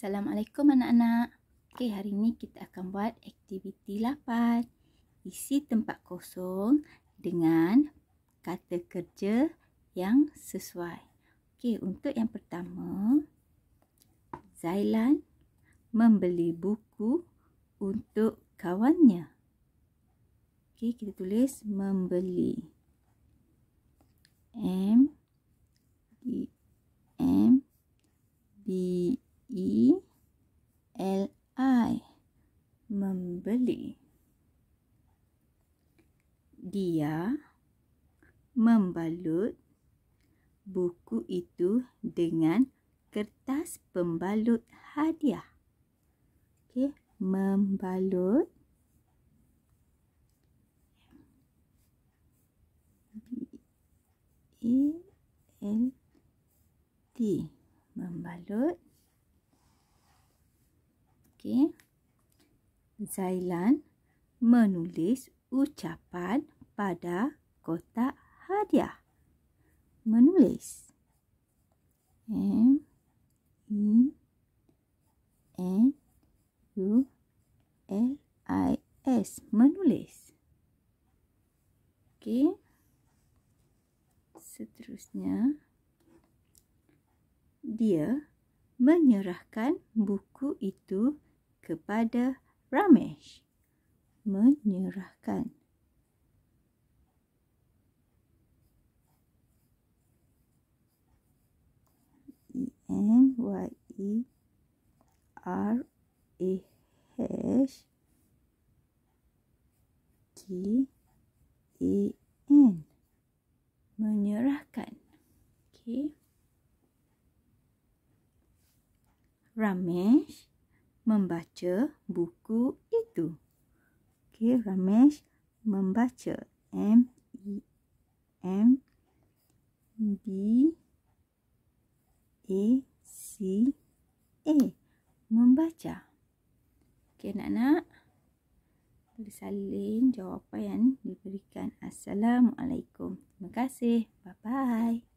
Assalamualaikum anak-anak. Okey, hari ini kita akan buat aktiviti 8. Isi tempat kosong dengan kata kerja yang sesuai. Okey, untuk yang pertama, Zailan membeli buku untuk kawannya. Okey, kita tulis membeli. membeli. Dia membalut buku itu dengan kertas pembalut hadiah. Okey, membalut B E L T membalut. Okey. Zailan menulis ucapan pada kotak hadiah. Menulis. M I N U L I S menulis. Okey. Seterusnya dia menyerahkan buku itu kepada Ramesh menyerahkan. E N Y E R E H K E N menyerahkan. Okay. Ramesh membaca buku itu. Okey, Ramesh membaca. M E M B A C A membaca. Okey, anak-anak. Boleh salin jawapan yang diberikan. Assalamualaikum. Terima kasih. Bye-bye.